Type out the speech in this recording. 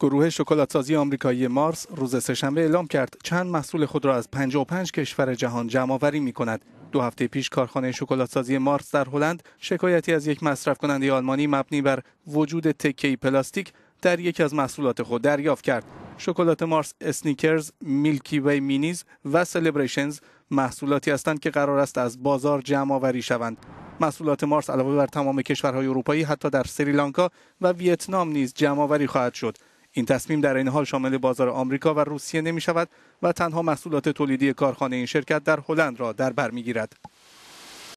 گروه سازی آمریکایی مارس روز سهشنبه اعلام کرد چند محصول خود را از 55 کشور جهان جمعوری می کند. دو هفته پیش کارخانه سازی مارس در هلند شکایتی از یک مصرف کننده آلمانی مبنی بر وجود تکی پلاستیک در یکی از محصولات خود دریافت کرد. شکلات مارس اسنیکرز، میلکی وی مینیز و سلبریشنز محصولاتی هستند که قرار است از بازار جمع آوری شوند. محصولات مارس علاوه بر تمام کشورهای اروپایی حتی در سریلانکا و ویتنام نیز جمع آوری خواهد شد. این تصمیم در این حال شامل بازار آمریکا و روسیه نمی شود و تنها محصولات تولیدی کارخانه این شرکت در هلند را در بر میگیرد.